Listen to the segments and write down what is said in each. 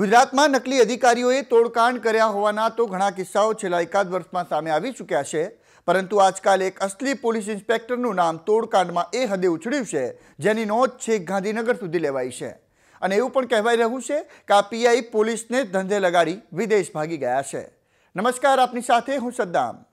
ગુજરાતમાં નકલી અધિકારીઓએ તોડકાંડ કર્યા હોવાના તો ઘણા કિસ્સાઓ છેલ્લા એકાદ વર્ષમાં સામે આવી ચૂક્યા છે પરંતુ આજકાલ એક અસલી પોલીસ ઇન્સ્પેક્ટરનું નામ તોડકાંડમાં એ હદે ઉછળ્યું છે જેની નોંધ છેક ગાંધીનગર સુધી લેવાઈ છે અને એવું પણ કહેવાઈ રહ્યું છે કે આ પીઆઈ પોલીસને ધંધે લગાડી વિદેશ ભાગી ગયા છે નમસ્કાર આપની સાથે હું સદ્દામ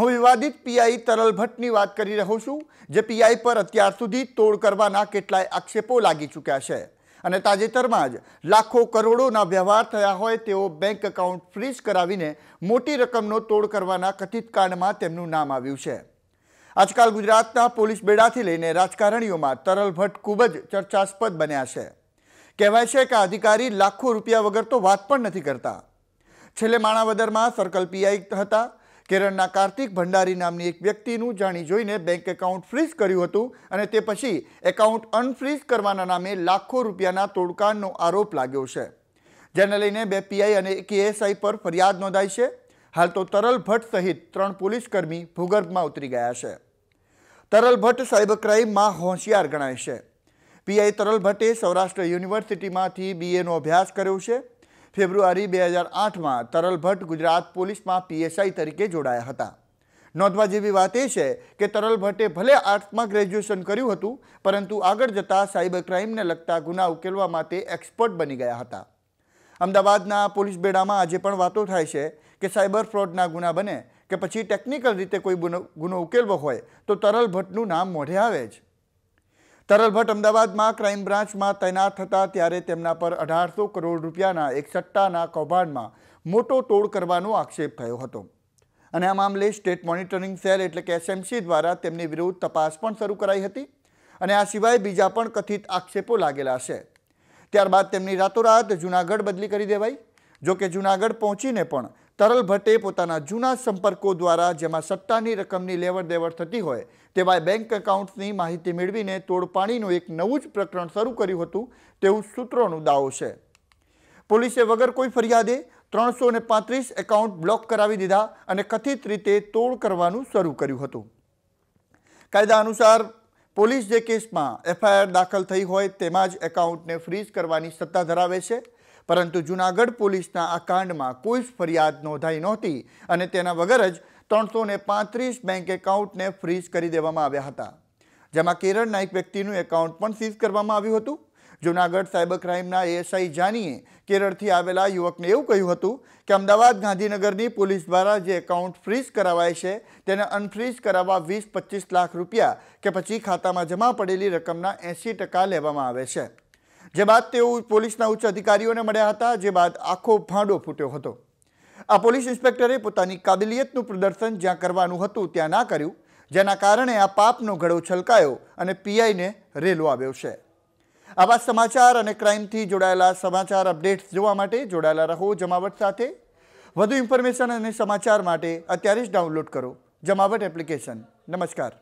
હું વિવાદિત પીઆઈ તરલ ભટ્ટની વાત કરી રહ્યો છું જે પીઆઈ પર અત્યાર સુધી તોડ કરવાના કેટલાય આક્ષેપો લાગી ચૂક્યા છે અને તાજેતરમાં જ લાખો કરોડોના વ્યવહાર થયા હોય તેઓ બેંક એકાઉન્ટ ફ્રીઝ કરાવીને મોટી રકમનો તોડ કરવાના કથિત કાંડમાં તેમનું નામ આવ્યું છે આજકાલ ગુજરાતના પોલીસ બેડાથી લઈને રાજકારણીઓમાં તરલ ભટ્ટ ખૂબ જ ચર્ચાસ્પદ બન્યા છે કહેવાય છે કે અધિકારી લાખો રૂપિયા વગર તો વાત પણ નથી કરતા છેલ્લે માણાવદરમાં સર્કલ પીઆઈ હતા કેરળના કાર્તિક ભંડારી નામની એક વ્યક્તિનું જાણી જોઈને બેંક એકાઉન્ટ ફ્રીઝ કર્યું હતું અને તે પછી એકાઉન્ટ અનફ્રીઝ કરવાના નામે લાખો રૂપિયાના તોડકાણનો આરોપ લાગ્યો છે જેને લઈને બે પીઆઈ અને એક એએસઆઈ પર ફરિયાદ નોંધાઈ છે હાલ તો તરલ ભટ્ટ સહિત ત્રણ પોલીસકર્મી ભૂગર્ભમાં ઉતરી ગયા છે તરલ ભટ્ટ સાયબર ક્રાઇમમાં હોશિયાર ગણાય છે પીઆઈ તરલ ભટ્ટે સૌરાષ્ટ્ર યુનિવર્સિટીમાંથી બીએનો અભ્યાસ કર્યો છે ફેબ્રુઆરી બે હજાર આઠમાં તરલ ભટ્ટ ગુજરાત પોલીસમાં પીએસઆઈ તરીકે જોડાયા હતા નોંધવા જેવી વાત એ છે કે તરલ ભટ્ટે ભલે આર્ટ્સમાં ગ્રેજ્યુએશન કર્યું હતું પરંતુ આગળ જતાં સાયબર ક્રાઇમને લગતા ગુના ઉકેલવા માટે એક્સપર્ટ બની ગયા હતા અમદાવાદના પોલીસ બેડામાં આજે પણ વાતો થાય છે કે સાયબર ફ્રોડના ગુના બને કે પછી ટેકનિકલ રીતે કોઈ ગુનો ઉકેલવો હોય તો તરલ ભટ્ટનું નામ મોઢે આવે જ તરલ ભટ્ટ અમદાવાદમાં ક્રાઇમ બ્રાન્ચમાં તૈનાત હતા ત્યારે તેમના પર અઢારસો કરોડ રૂપિયાના એક સટ્ટાના કૌભાંડમાં મોટો તોડ કરવાનો આક્ષેપ થયો હતો અને આ મામલે સ્ટેટ મોનિટરિંગ સેલ એટલે કે એસએમસી દ્વારા તેમની વિરુદ્ધ તપાસ પણ શરૂ કરાઈ હતી અને આ સિવાય બીજા પણ કથિત આક્ષેપો લાગેલા છે ત્યારબાદ તેમની રાતોરાત જૂનાગઢ બદલી કરી દેવાઈ જોકે કે જૂનાગઢ પહોંચીને પણ તરલ ભટ્ટે પોતાના જૂના સંપર્કો દ્વારા જેમાં સત્તાની રકમની લેવડ દેવડ થતી હોય તેવા બેંક એકાઉન્ટ્સની માહિતી મેળવીને તોડપાણીનું એક નવું જ પ્રકરણ શરૂ કર્યું હતું તેવું સૂત્રોનો દાવો છે પોલીસે વગર કોઈ ફરિયાદે ત્રણસો ને પાંત્રીસ એકાઉન્ટ બ્લોક કરાવી દીધા અને કથિત રીતે તોડ કરવાનું શરૂ કર્યું હતું કાયદા અનુસાર પોલીસ જે કેસમાં એફઆઈઆર દાખલ થઈ હોય તેમાં જ એકાઉન્ટને ફ્રીઝ કરવાની સત્તા ધરાવે છે પરંતુ જૂનાગઢ પોલીસના આ કાંડમાં કોઈ જ ફરિયાદ નોંધાઈ નહોતી અને તેના વગર જ ત્રણસો પાંત્રીસ બેંક એકાઉન્ટને ફ્રીઝ કરી દેવામાં આવ્યા હતા જેમાં કેરળના એક વ્યક્તિનું એકાઉન્ટ પણ સીઝ કરવામાં આવ્યું હતું જૂનાગઢ સાયબર ક્રાઇમના એએસઆઈ જાનીએ કેરળથી આવેલા યુવકને એવું કહ્યું હતું કે અમદાવાદ ગાંધીનગરની પોલીસ દ્વારા જે એકાઉન્ટ ફ્રીઝ કરાવાય છે તેને અનફ્રીઝ કરાવવા વીસ પચીસ લાખ રૂપિયા કે પછી ખાતામાં જમા પડેલી રકમના એંસી લેવામાં આવે છે જે બાદ તેઓ પોલીસના ઉચ્ચ અધિકારીઓને મળ્યા હતા જે બાદ આખો ભાંડો ફૂટ્યો હતો આ પોલીસ ઇન્સ્પેક્ટરે પોતાની કાબિલિયતનું પ્રદર્શન જ્યાં કરવાનું હતું ત્યાં ના કર્યું જેના કારણે આ પાપનો ઘડો છલકાયો અને પીઆઈને રેલો આવ્યો છે આવા સમાચાર અને ક્રાઇમથી જોડાયેલા સમાચાર અપડેટ્સ જોવા માટે જોડાયેલા રહો જમાવટ સાથે વધુ ઇન્ફોર્મેશન અને સમાચાર માટે અત્યારે જ ડાઉનલોડ કરો જમાવટ એપ્લિકેશન નમસ્કાર